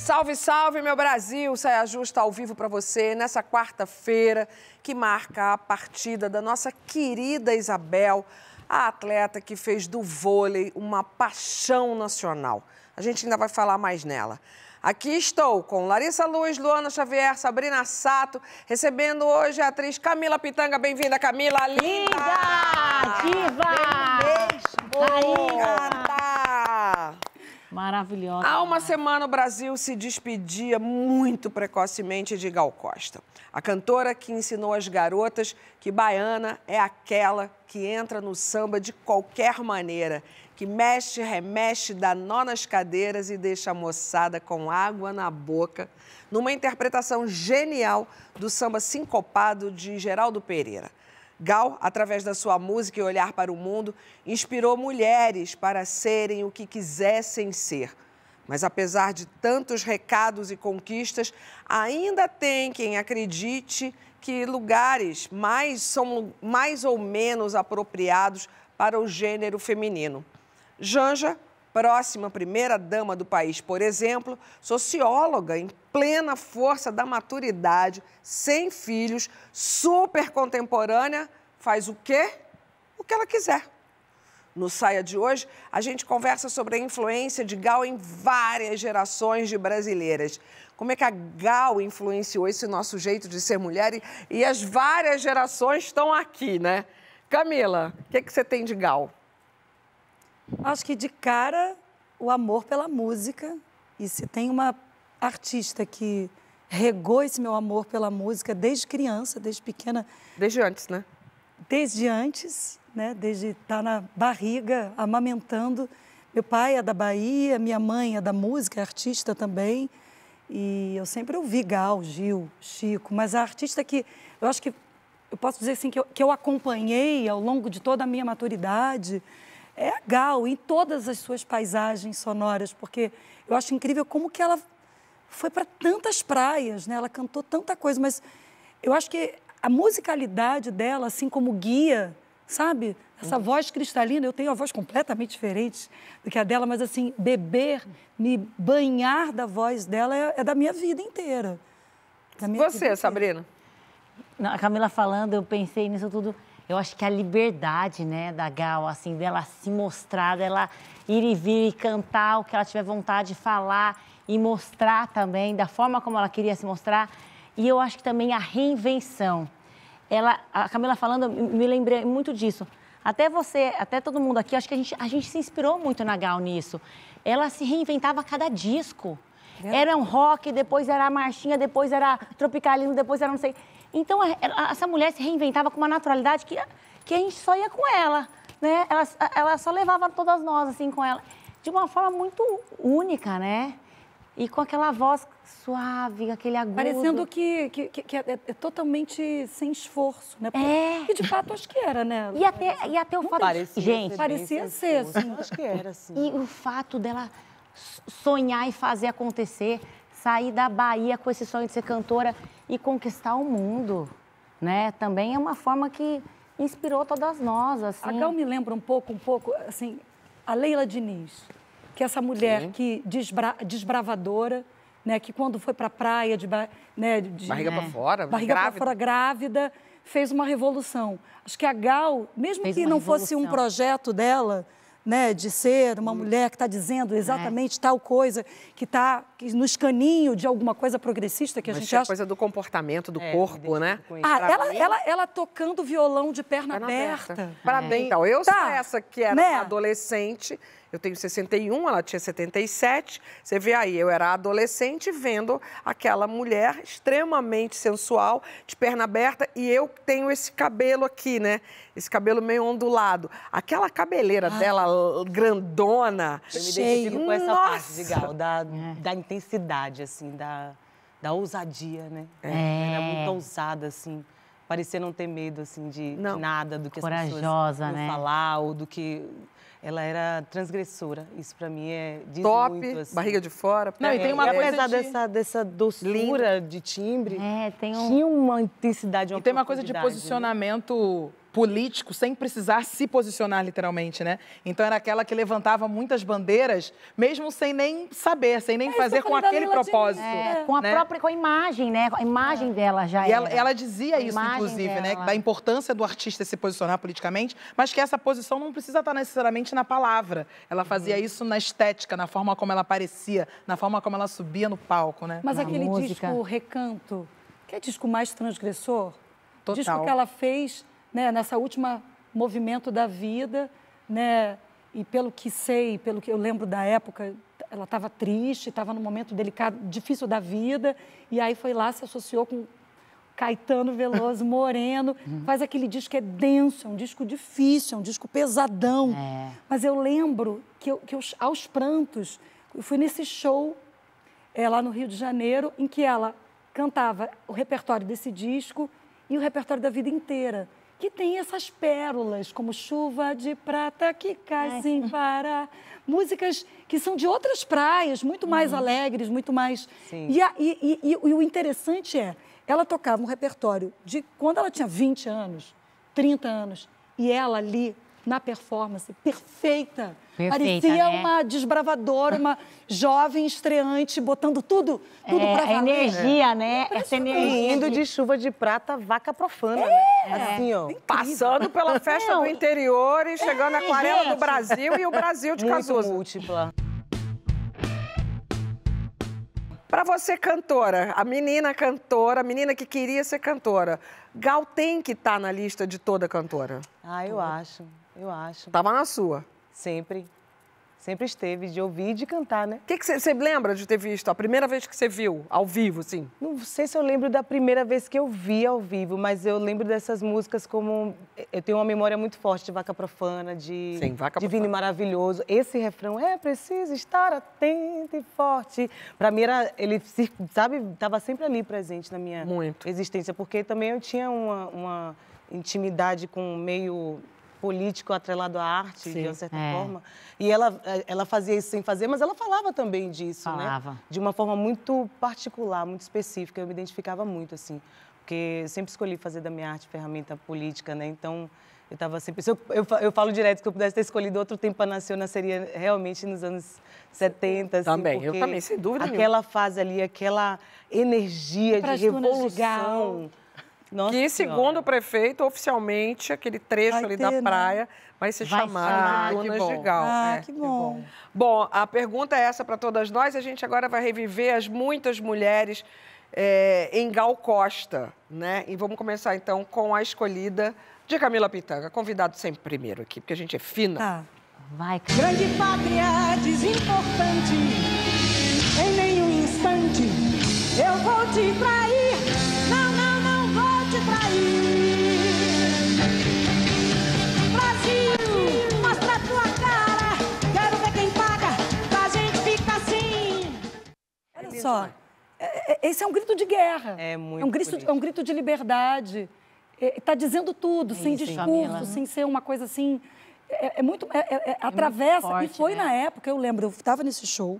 Salve, salve, meu Brasil! Saia Justa ao vivo para você nessa quarta-feira que marca a partida da nossa querida Isabel, a atleta que fez do vôlei uma paixão nacional. A gente ainda vai falar mais nela. Aqui estou com Larissa Luz, Luana Xavier, Sabrina Sato, recebendo hoje a atriz Camila Pitanga. Bem-vinda, Camila! Linda! Diva! um beijo! Larissa! Maravilhosa. Há uma semana o Brasil se despedia muito precocemente de Gal Costa. A cantora que ensinou as garotas que baiana é aquela que entra no samba de qualquer maneira, que mexe, remexe, dá nó nas cadeiras e deixa a moçada com água na boca, numa interpretação genial do samba sincopado de Geraldo Pereira. Gal, através da sua música e olhar para o mundo, inspirou mulheres para serem o que quisessem ser. Mas apesar de tantos recados e conquistas, ainda tem quem acredite que lugares mais são mais ou menos apropriados para o gênero feminino. Janja próxima primeira-dama do país, por exemplo, socióloga em plena força da maturidade, sem filhos, super contemporânea, faz o quê? O que ela quiser. No Saia de hoje, a gente conversa sobre a influência de Gal em várias gerações de brasileiras. Como é que a Gal influenciou esse nosso jeito de ser mulher e, e as várias gerações estão aqui, né? Camila, o que, que você tem de Gal? Acho que de cara o amor pela música. E se tem uma artista que regou esse meu amor pela música desde criança, desde pequena. Desde antes, né? Desde antes, né? Desde estar tá na barriga, amamentando. Meu pai é da Bahia, minha mãe é da música, é artista também. E eu sempre ouvi Gal, Gil, Chico, mas a artista que eu acho que eu posso dizer assim que eu, que eu acompanhei ao longo de toda a minha maturidade é a Gal em todas as suas paisagens sonoras, porque eu acho incrível como que ela foi para tantas praias, né? Ela cantou tanta coisa, mas eu acho que a musicalidade dela, assim como guia, sabe? Essa uhum. voz cristalina, eu tenho uma voz completamente diferente do que a dela, mas assim, beber, me banhar da voz dela é, é da minha vida inteira. Minha Você, vida inteira. Sabrina? Não, a Camila falando, eu pensei nisso tudo eu acho que a liberdade, né, da Gal, assim, dela se mostrar, dela ir e vir e cantar o que ela tiver vontade de falar e mostrar também, da forma como ela queria se mostrar. E eu acho que também a reinvenção. Ela, a Camila falando, me lembrei muito disso. Até você, até todo mundo aqui, acho que a gente, a gente se inspirou muito na Gal nisso. Ela se reinventava a cada disco. Era um rock, depois era a marchinha, depois era tropicalino, depois era não sei. Então, é, essa mulher se reinventava com uma naturalidade que, que a gente só ia com ela, né? Ela, ela só levava todas nós, assim, com ela. De uma forma muito única, né? E com aquela voz suave, aquele agudo. Parecendo que, que, que é, é, é, totalmente sem esforço, né? Porque, é. E de fato acho que era, né? E até, e até o fato. Parecia gente, parecia ser. Acho que era, sim. E o fato dela sonhar e fazer acontecer sair da Bahia com esse sonho de ser cantora e conquistar o mundo, né? Também é uma forma que inspirou todas nós, assim. A Gal me lembra um pouco, um pouco, assim, a Leila Diniz, que é essa mulher Sim. que desbra desbravadora, né, que quando foi para a praia de, né, de barriga é. para fora, barriga para fora grávida, fez uma revolução. Acho que a Gal, mesmo fez que não revolução. fosse um projeto dela, né, de ser uma hum. mulher que está dizendo exatamente é. tal coisa, que está no escaninho de alguma coisa progressista que a Mas gente é acha. coisa do comportamento, do é, corpo, né? Ah, ela, ela, ela tocando violão de perna, perna aberta. aberta. Parabéns. É. Então, eu tá. sou essa que era né? adolescente eu tenho 61, ela tinha 77. Você vê aí, eu era adolescente vendo aquela mulher extremamente sensual, de perna aberta, e eu tenho esse cabelo aqui, né? Esse cabelo meio ondulado. Aquela cabeleira ah. dela grandona. Eu me com essa Nossa. parte, legal, da, da intensidade, assim, da, da ousadia, né? É. é muito ousada, assim parecia não ter medo assim de não. nada do que Corajosa, as pessoas né? falar ou do que ela era transgressora. Isso para mim é diz top, muito, assim. barriga de fora. Não, e tem uma é, coisa apesar de... dessa dessa doçura de timbre. É, tem um... tinha uma intensidade, uma e tem uma coisa de né? posicionamento político sem precisar se posicionar literalmente, né? Então era aquela que levantava muitas bandeiras, mesmo sem nem saber, sem nem é, fazer com aquele propósito. É, com a né? própria, com a imagem, né? A imagem é. dela já e ela, ela, dizia a isso, inclusive, né? dela. né? Da importância do artista se posicionar politicamente, mas que essa posição não precisa estar necessariamente na palavra. Ela uhum. fazia uhum. isso na estética, na forma como ela aparecia, na forma como ela subia no palco, né? Mas na aquele música. disco Recanto, que é disco mais transgressor, Total. disco que ela fez né, nessa última movimento da vida, né, e pelo que sei, pelo que eu lembro da época, ela estava triste, estava num momento delicado, difícil da vida, e aí foi lá, se associou com Caetano Veloso, Moreno, uhum. faz aquele disco que é denso, é um disco difícil, é um disco pesadão. É. Mas eu lembro que, eu, que eu, aos prantos, eu fui nesse show é, lá no Rio de Janeiro, em que ela cantava o repertório desse disco e o repertório da vida inteira que tem essas pérolas, como Chuva de Prata que cai sem parar. Músicas que são de outras praias, muito mais uhum. alegres, muito mais. Sim. E, a, e, e, e, o interessante é, ela tocava um repertório de quando ela tinha 20 anos, 30 anos, e ela ali na performance, perfeita. perfeita Parecia né? uma desbravadora, uma jovem estreante, botando tudo, tudo é, pra valer. A energia, é. né? Essa energia. Indo de chuva de prata, vaca profana. É. Né? Assim, ó. Passando pela festa Não. do interior e chegando é, à aquarela gente. do Brasil e o Brasil de Muito múltipla. Para você, cantora, a menina cantora, a menina que queria ser cantora, Gal tem que estar tá na lista de toda cantora? Ah, eu toda. acho eu acho. Tava na sua. Sempre. Sempre esteve, de ouvir e de cantar, né? O que você lembra de ter visto? A primeira vez que você viu, ao vivo, sim Não sei se eu lembro da primeira vez que eu vi ao vivo, mas eu lembro dessas músicas como. Eu tenho uma memória muito forte de Vaca Profana, de Sim, Vaca Divino Profana. Maravilhoso. Esse refrão é preciso estar atento e forte. Pra mim era. Ele, sabe, tava sempre ali presente na minha muito. existência, porque também eu tinha uma, uma intimidade com meio político atrelado à arte, Sim, de uma certa é. forma. E ela, é, ela fazia isso sem fazer, mas ela falava também disso, né? falava. né? De uma forma muito particular, muito específica. Eu me identificava muito, assim. Porque sempre escolhi fazer da minha arte ferramenta política, né? Então, eu estava sempre. Eu, eu, eu, falo direto que eu pudesse ter escolhido outro tempo para nascer, eu nasceria realmente nos anos 70. Assim, também, eu também, sem dúvida. Aquela nenhuma. fase ali, aquela energia de revolução. Nossa que, segundo senhora. o prefeito, oficialmente, aquele trecho vai ali ter, da né? praia vai se chamar Dunas de Gal. Ah, é. que, bom. que bom. Bom, a pergunta é essa para todas nós. A gente agora vai reviver as muitas mulheres é, em Gal Costa, né? E vamos começar, então, com a escolhida de Camila Pitanga. Convidado sempre primeiro aqui, porque a gente é fina. Tá. Vai, Camila. Grande pátria, desimportante, em nenhum instante eu vou te trair só. Esse é um grito de guerra. É muito. É um grito, é um grito de liberdade. Está é, tá dizendo tudo, é sem isso, discurso, Camila, né? sem ser uma coisa assim. É, é, é, é muito. atravessa. Muito forte, e foi né? na época, eu lembro, eu estava nesse show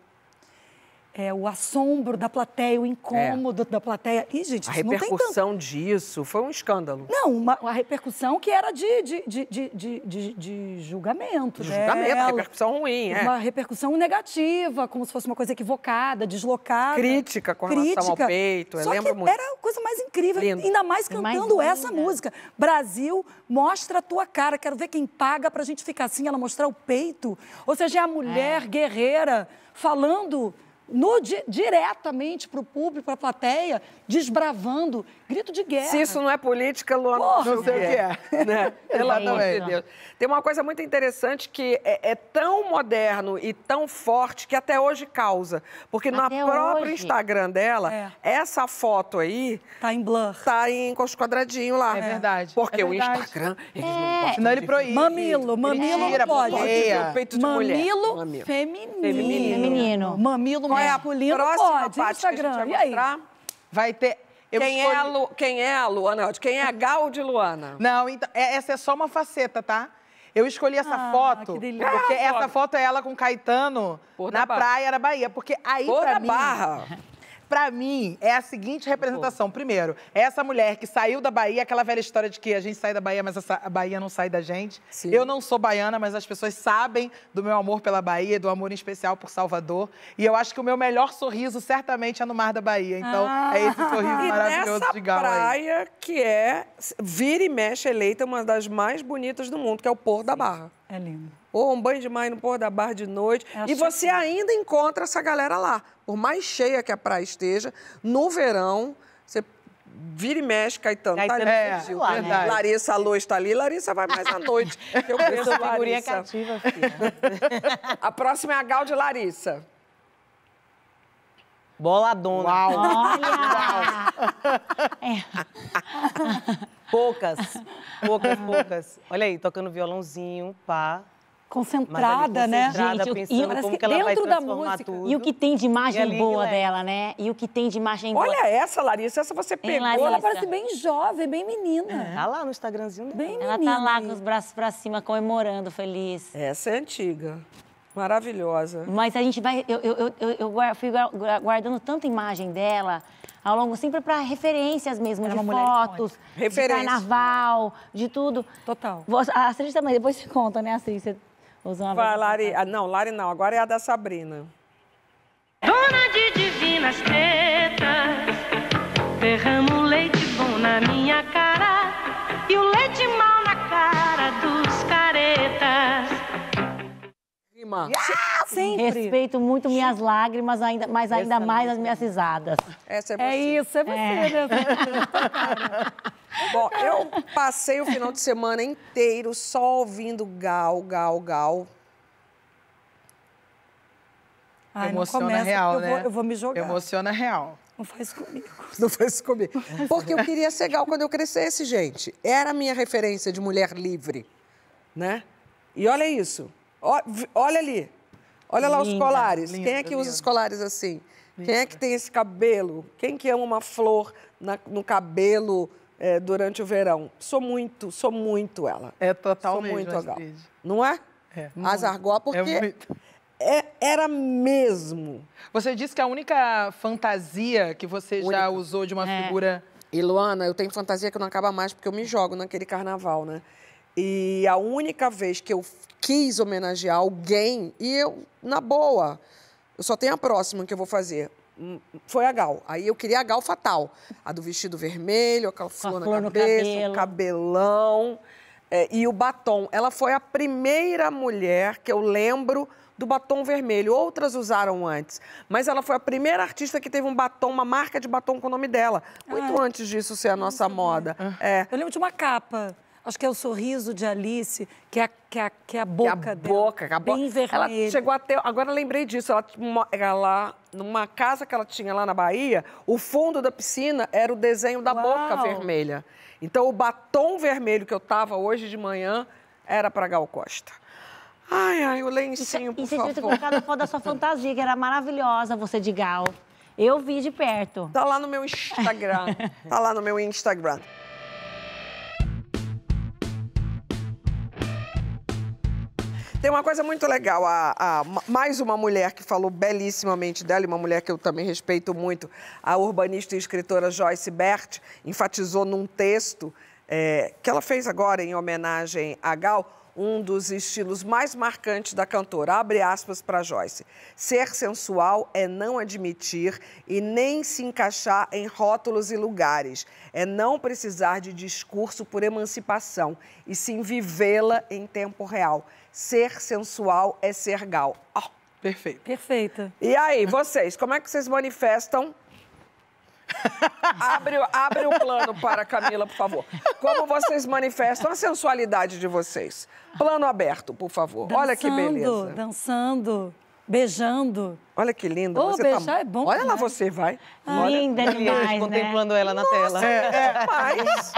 é, o assombro da plateia, o incômodo é. da plateia. Ih, gente, a repercussão disso foi um escândalo. Não, uma, a repercussão que era de, de, de, de, de, de julgamento. De né? julgamento, Ela, repercussão ruim, é. Uma repercussão negativa, como se fosse uma coisa equivocada, deslocada. Crítica com relação ao peito, Só eu lembro muito. Era a coisa mais incrível, Lindo. ainda mais cantando mais essa música. Brasil, mostra a tua cara, quero ver quem paga pra gente ficar assim. Ela mostrar o peito. Ou seja, é a mulher é. guerreira falando no, di, diretamente para o público, para a plateia, desbravando, grito de guerra. Se isso não é política, Luana, Porra, não sei o que é. né? Pelo amor de Deus. Tem uma coisa muito interessante que é, é, tão moderno e tão forte que até hoje causa. Porque até na própria Instagram dela, é. essa foto aí... está em blur. está em os quadradinhos lá. É, é verdade. Porque é verdade. o Instagram, eles não podem. É. Não, ele proíbe. Mamilo, mamilo pode. Peito de mamilo, mulher. Mamilo feminino. Feminino. Mamilo é, é. a Polino próxima pode, parte Instagram. que a gente vai mostrar? Vai ter eu quem, é escolhi... é a Lu... quem é a Luana? quem é a Gal de Luana? Não, então, é, essa é só uma faceta, tá? Eu escolhi essa ah, foto porque essa foto é ela com Caetano na praia da Bahia, porque aí Por pra mim barra. para mim, é a seguinte representação. Primeiro, é essa mulher que saiu da Bahia, aquela velha história de que a gente sai da Bahia, mas a Bahia não sai da gente. Sim. Eu não sou baiana, mas as pessoas sabem do meu amor pela Bahia, do amor em especial por Salvador. E eu acho que o meu melhor sorriso, certamente, é no mar da Bahia. Então, é ah. é esse sorriso e maravilhoso de Gal praia aí. que é, vira e mexe, eleita uma das mais bonitas do mundo, que é o Pôr da Barra. É lindo ou um banho de mar no pôr da barra de noite. É e você que... ainda encontra essa galera lá. Por mais cheia que a praia esteja, no verão, você vira e mexe, Caetano, tá Caetano tá ali. É, lá, né? Larissa Alô está ali, Larissa vai mais à noite. Eu conheço a Larissa. cativa, A próxima é a Gal de Larissa. Boladona. Uau! Olha. É. Poucas, poucas, poucas. Olha aí, tocando violãozinho, pá concentrada, né? Gente, pensando e como que, que ela dentro vai da música. Tudo. E o que tem de imagem boa dela, né? E o que tem de imagem Olha boa. Olha essa, Larissa, essa você pegou. Larissa. Ela parece bem jovem, bem menina. É. Tá lá no Instagramzinho dela. Bem ela tá menina. tá lá com os braços pra cima, comemorando, feliz. Essa é antiga. Maravilhosa. Mas a gente vai. Eu, eu, eu, eu fui guardando tanta imagem dela ao longo, sempre para referências mesmo, Era de fotos, de carnaval, de tudo. Total. A Astrid também, depois você conta, né, Astrid? Você Usa uma Vai, Lari. Ah, não, Lari não. Agora é a da Sabrina. Dona de divinas tetas, derramo leite bom na minha cara e o leite mal na cara dos caretas. Rima. Yeah, sempre. Respeito muito minhas lágrimas, ainda, mas ainda é mais as minhas risadas. Essa é, é você. é isso, é você, é. né? Bom, eu passei o final de semana inteiro só ouvindo gal, gal, gal. Ai, Emociona começa, real, eu né? Vou, eu vou me jogar. Emociona real. Não faz comigo. Não faz comigo. Porque eu queria ser gal quando eu crescesse, gente. Era a minha referência de mulher livre, né? E olha isso. Olha ali. Olha lá os colares. Quem é que usa os colares assim? Quem é que tem esse cabelo? Quem que ama uma flor na, no cabelo? é, durante o verão. Sou muito, sou muito ela. É total sou mesmo, muito legal. Não é? é muito. As argó, é porque... É muito. É, era mesmo. Você disse que a única fantasia que você única. já usou de uma é. figura... E, Luana, eu tenho fantasia que não acaba mais, porque eu me jogo naquele carnaval, né? E a única vez que eu quis homenagear alguém, e eu, na boa, eu só tenho a próxima que eu vou fazer, foi a Gal. Aí eu queria a Gal fatal. A do vestido vermelho, a flor na cabeça, cabelo. o cabelão é, e o batom. Ela foi a primeira mulher que eu lembro do batom vermelho. Outras usaram antes, mas ela foi a primeira artista que teve um batom, uma marca de batom com o nome dela. Muito ah, antes disso ser a nossa moda. Ah. É. Eu lembro de uma capa Acho que é o sorriso de Alice, que é, que é, é que é a boca que a dela. Boca, é a boca, bem vermelha. Ela chegou até. Agora lembrei disso. Ela, ela, numa casa que ela tinha lá na Bahia, o fundo da piscina era o desenho da Uau. boca vermelha. Então o batom vermelho que eu tava hoje de manhã era para Gal Costa. Ai, ai, o lencinho, e, por favor. E você tinha colocado a da sua fantasia, que era maravilhosa, você de Gal. Eu vi de perto. Tá lá no meu Instagram. tá lá no meu Instagram. Tem uma coisa muito legal, a, a, mais uma mulher que falou belíssimamente dela, e uma mulher que eu também respeito muito, a urbanista e escritora Joyce Bert, enfatizou num texto é, que ela fez agora em homenagem a Gal, um dos estilos mais marcantes da cantora. Abre aspas para Joyce. Ser sensual é não admitir e nem se encaixar em rótulos e lugares. É não precisar de discurso por emancipação e sim vivê-la em tempo real. Ser sensual é ser gal. Oh, perfeito. Perfeita. E aí, vocês, como é que vocês manifestam abre, abre o plano para a Camila, por favor. Como vocês manifestam a sensualidade de vocês? Plano aberto, por favor. Dançando, Olha que beleza. Dançando beijando. Olha que lindo. Oh, você tá beijar tá... é bom. Olha lá você, vai. Ah, linda demais, contemplando né? ela na Nossa, tela. É, é mas...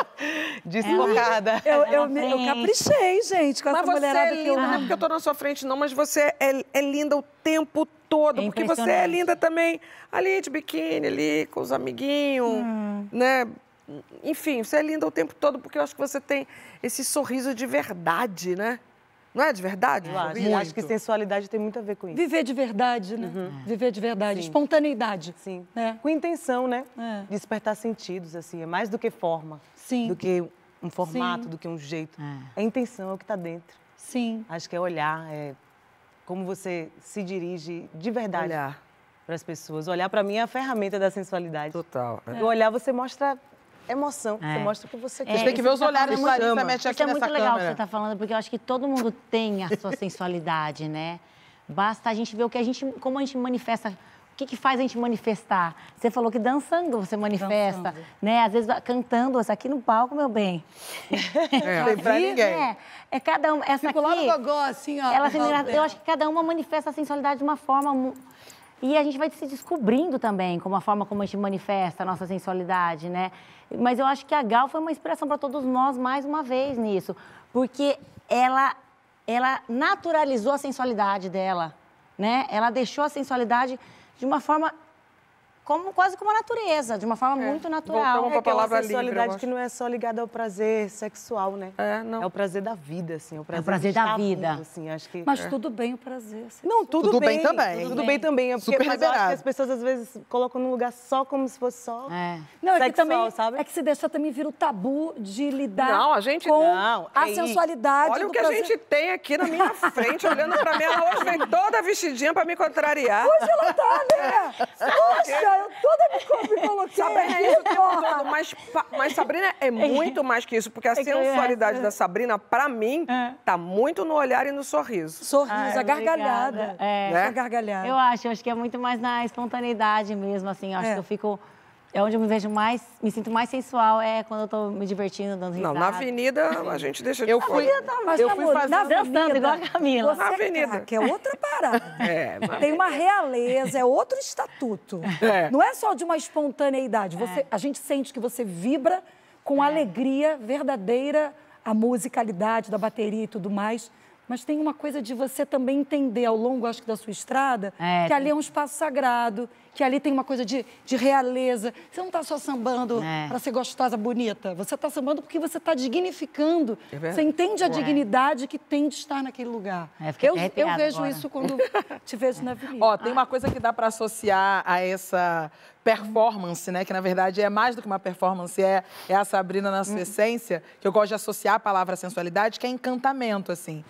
Desfocada. Eu, eu, tá eu, eu, caprichei, gente, com mas essa mulherada é linda, Não é porque eu tô na sua frente, não, mas você é, é linda o tempo todo, é porque você é linda também ali de biquíni, ali com os amiguinhos, hum. né? Enfim, você é linda o tempo todo porque eu acho que você tem esse sorriso de verdade, né? Não é de verdade? Eu acho. Eu acho que sensualidade tem muito a ver com isso. Viver de verdade, né? Uhum. É. Viver de verdade, Sim. espontaneidade. Sim. Né? Com intenção, né? É. Despertar sentidos, assim, é mais do que forma. Sim. Do que um formato, Sim. do que um jeito. É. é intenção, é o que está dentro. Sim. Acho que é olhar, é como você se dirige de verdade. Olhar. Para as pessoas. Olhar, para mim, é a ferramenta da sensualidade. Total. É. O olhar, você mostra emoção. É. Você mostra o que você é, quer. É, tem que ver os tá olhares da Larissa mexe aqui Isso é muito legal o que você está falando, porque eu acho que todo mundo tem a sua sensualidade, né? Basta a gente ver o que a gente, como a gente manifesta o que, que, faz a gente manifestar? Você falou que dançando você manifesta, dançando. né? Às vezes ah, cantando, essa aqui no palco, meu bem. É, pra ninguém. É, é cada uma essa Fico aqui... Lá no gogó, assim, ó. Ela, é. eu acho que cada uma manifesta a sensualidade de uma forma e a gente vai se descobrindo também, como a forma como a gente manifesta a nossa sensualidade, né? Mas eu acho que a Gal foi uma inspiração para todos nós mais uma vez nisso, porque ela ela naturalizou a sensualidade dela, né? Ela deixou a sensualidade de uma forma como, quase como a natureza, de uma forma é. muito natural. Voltamos é, é uma palavra livre. que não é só ligada ao prazer sexual, né? É, não. É o prazer da vida, assim. É o prazer, é o prazer da vida. Vivo, assim, acho que... Mas é. tudo bem o prazer. Sexual. Não, tudo, tudo bem, bem, também. Tudo, tudo bem. bem, também. É porque, Super mas que as pessoas às vezes colocam num lugar só como se fosse só é. Não, é sexual, que também, sabe? É que se deixar também vira o tabu de lidar não, a gente, com não, a sensualidade Olha o que prazer. a gente tem aqui na minha frente, olhando pra mim. Ela hoje vem toda vestidinha pra me contrariar. Hoje ela tá, né? Puxa! eu toda me, me coloquei. Sabrina é, é isso todo, mas, mas Sabrina é muito é. mais que isso, porque a é sensualidade é. da Sabrina, pra mim, é. tá muito no olhar e no sorriso. Sorriso, Ai, a gargalhada. É. Né? A gargalhada. Eu acho, eu acho que é muito mais na espontaneidade mesmo, assim, acho que eu fico é onde eu me vejo mais, me sinto mais sensual, é quando eu tô me divertindo, dando risada. Não, na avenida a gente deixa de eu Fui, tá mas, eu fui fazer... na tá dançando igual a Camila. na avenida. Tá, que é outra parada. É, Tem uma realeza, é outro estatuto. É. Não é só de uma espontaneidade. Você, é. A gente sente que você vibra com é. alegria verdadeira, a musicalidade da bateria e tudo mais. Mas tem uma coisa de você também entender ao longo, acho que, da sua estrada, é, que ali é um espaço sagrado, que ali tem uma coisa de, de realeza. Você não está só sambando é. para ser gostosa, bonita. Você está sambando porque você está dignificando. É você entende a dignidade que tem de estar naquele lugar. É, eu, eu vejo agora. isso quando te vejo na avenida. Ó, tem uma coisa que dá para associar a essa performance, né? Que na verdade é mais do que uma performance, é, é a Sabrina na sua hum. essência, que eu gosto de associar a palavra sensualidade, que é encantamento, assim.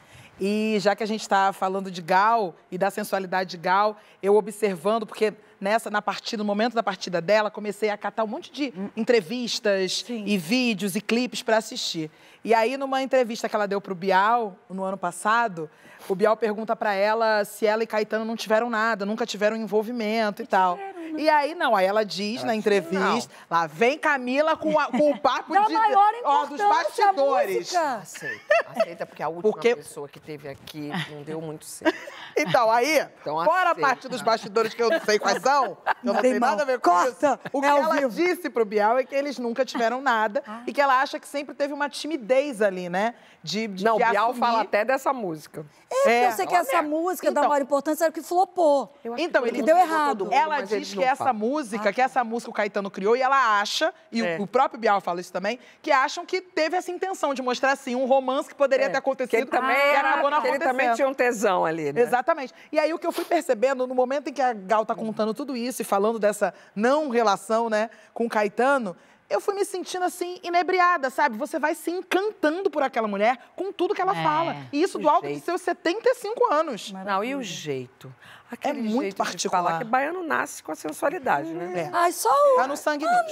E já que a gente está falando de Gal e da sensualidade de Gal, eu observando, porque nessa na partida, no momento da partida dela, comecei a catar um monte de entrevistas Sim. e vídeos e clipes para assistir. E aí numa entrevista que ela deu para o Bial no ano passado, o Bial pergunta para ela se ela e Caetano não tiveram nada, nunca tiveram envolvimento e é, tal. E aí, não, aí ela diz ela na entrevista, lá vem Camila com, a, com o papo da de, maior ó, dos bastidores. Aceita, aceita, porque a última porque... pessoa que teve aqui não deu muito certo. Então, aí, então, fora a parte dos bastidores que eu não sei quais são, eu não tenho nada a ver com isso. O é que é ela vivo. disse pro Bial é que eles nunca tiveram nada ah. e que ela acha que sempre teve uma timidez ali, né? De, de não, o Bial assumir. fala até dessa música. É, é. eu sei que essa música então, da maior importância era que flopou. Então, que ele deu errado. Mundo, ela diz que essa fala. música, ah. que essa música o Caetano criou e ela acha, e é. o, o, próprio Bial fala isso também, que acham que teve essa intenção de mostrar assim um romance que poderia é. ter acontecido que também e acabou na Ele também tinha um tesão ali, né? Exatamente. Exatamente. E aí o que eu fui percebendo, no momento em que a Gal tá contando tudo isso e falando dessa não relação, né, com o Caetano, eu fui me sentindo assim, inebriada, sabe? Você vai se encantando por aquela mulher com tudo que ela é, fala. E isso do alto jeito. de seus 75 anos. Não, e o jeito? É Aquele é muito particular. falar que baiano nasce com a sensualidade, né? É. Ai, só o... Tá no sangue ah,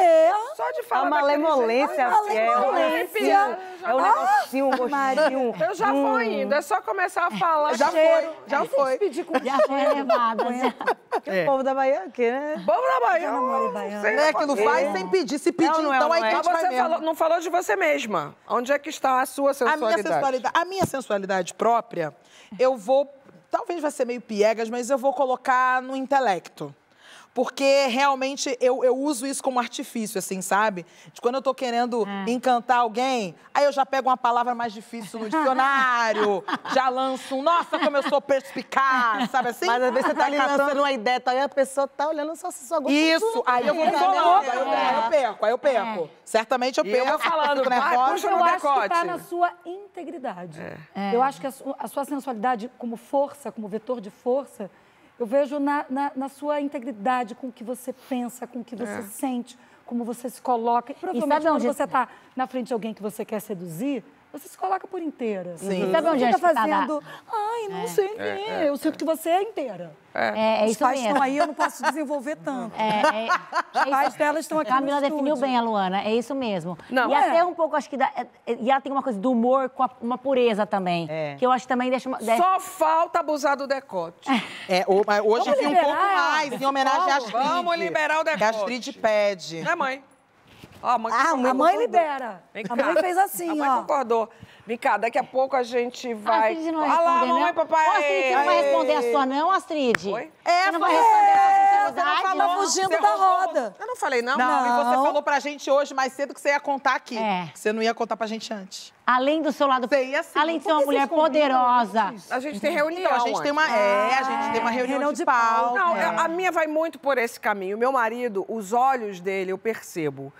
é. Só de falar A malemolência. Ai, a malemolência. É um é ah! negocinho, gostinho. Eu já vou fui hum. indo, é só começar a falar. Já foi, já foi. Pedir já foi levada, né? O povo da Bahia aqui, né? O povo da Bahia. Não, não, é não, não, não, não, não, se pedir, não, não é então é, não Mas você falou, não falou de você mesma. Onde é que está a sua sensualidade? A minha sensualidade, a minha sensualidade própria, eu vou... Talvez vai ser meio piegas, mas eu vou colocar no intelecto porque realmente eu, eu uso isso como artifício, assim, sabe? De quando eu tô querendo é. encantar alguém, aí eu já pego uma palavra mais difícil no dicionário, já lanço um, nossa, como eu sou perspicaz, sabe assim? Mas às vezes você tá ali lançando uma ideia, tá, aí a pessoa tá olhando só se só gosta Isso, aí eu vou enrolando, aí, é. aí eu perco, aí eu perco. É. Certamente eu perco. E eu falando, né puxa decote. Eu acho que tá na sua integridade. É. Eu acho que a, a sua sensualidade como força, como vetor de força, eu vejo na, na, na sua integridade, com o que você pensa, com o que você é. sente, como você se coloca. E provavelmente e quando onde... você está na frente de alguém que você quer seduzir, você se coloca por inteira. Assim. Sim. Sabe onde você está tá fazendo? Tá Ai, não é. sei É, é, eu sinto que você é inteira. É, é isso Os pais estão aí, eu não posso desenvolver tanto. É, é, é delas estão aqui. A Camila definiu bem a Luana, é isso mesmo. Não, e até é. um pouco, acho que. Dá, e ela tem uma coisa do humor com a, uma pureza também. Que eu acho que também deixa. Uma, deixa... Só falta abusar do decote. É, hoje eu vi um pouco mais, em homenagem à Astrid. Vamos liberar o decote. Que a Astrid pede. É, mãe. Ah, a mãe, ah, a mãe libera. A mãe fez assim, ó. A mãe ó. concordou. Vem cá, daqui a pouco a gente ah, vai... Astrid não vai Olha lá, mamãe, papai. Ô, Astrid, você não vai responder a sua não, Astrid? Oi? É, você não vai responder a sua não. Tá fugindo você da roda. Roubou. Eu não falei não. não. E você falou pra gente hoje mais cedo que você ia contar aqui. É. Você não ia contar pra gente antes. Além do seu lado... Você ia sim. Além de ser uma mulher poderosa. A gente tem então, reunião. Então, a gente tem uma... É, a gente tem uma reunião, de, pau. Não, a minha vai muito por esse caminho. Meu marido, os olhos dele, eu percebo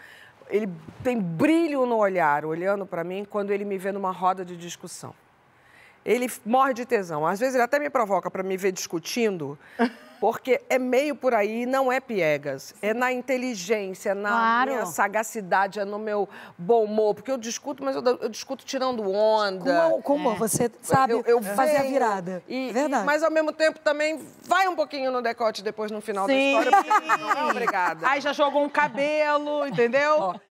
ele tem brilho no olhar, olhando para mim, quando ele me vê numa roda de discussão. Ele morre de tesão. Às vezes ele até me provoca para me ver discutindo, porque é meio por aí, não é piegas. É na inteligência, na claro. minha sagacidade, é no meu bom humor. Porque eu discuto, mas eu, eu discuto tirando onda. como é. você sabe eu, eu fazer a virada. E, Verdade. E, mas ao mesmo tempo também vai um pouquinho no decote depois no final Sim. da história. Porque não ah, obrigada. Aí já jogou um cabelo, entendeu? Ó.